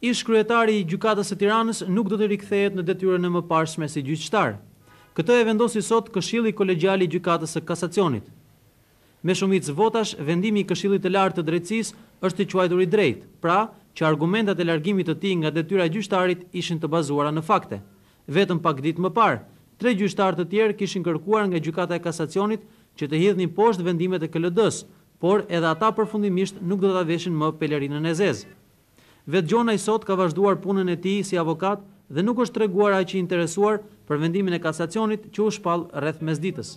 ish kryetari i gjukatës e tiranës nuk do të rikthejet në detyrën e më parshme si gjyqtar. Këtë e vendosi sot këshili kolegjali i gjukatës e kasacionit. Me shumicë votash, vendimi i këshili të lartë të drejtsis është të quajtur i drejt, pra që argumentat e largimit të ti nga detyra gjyqtarit ishin të bazuara në fakte. Vetëm pak dit më parë, tre gjyqtar të tjerë kishin kërkuar nga gjukata e kasacionit që të hidhni poshtë vendimet e këllëdës, por edhe ata përfundimisht nuk do të veshin më pelerinën e zezë. Vetë Gjona i sot ka vazhduar punën e tij si avokat dhe nuk është treguar ai që i interesuar për vendimin e kasacionit që u shpall rreth mesditës.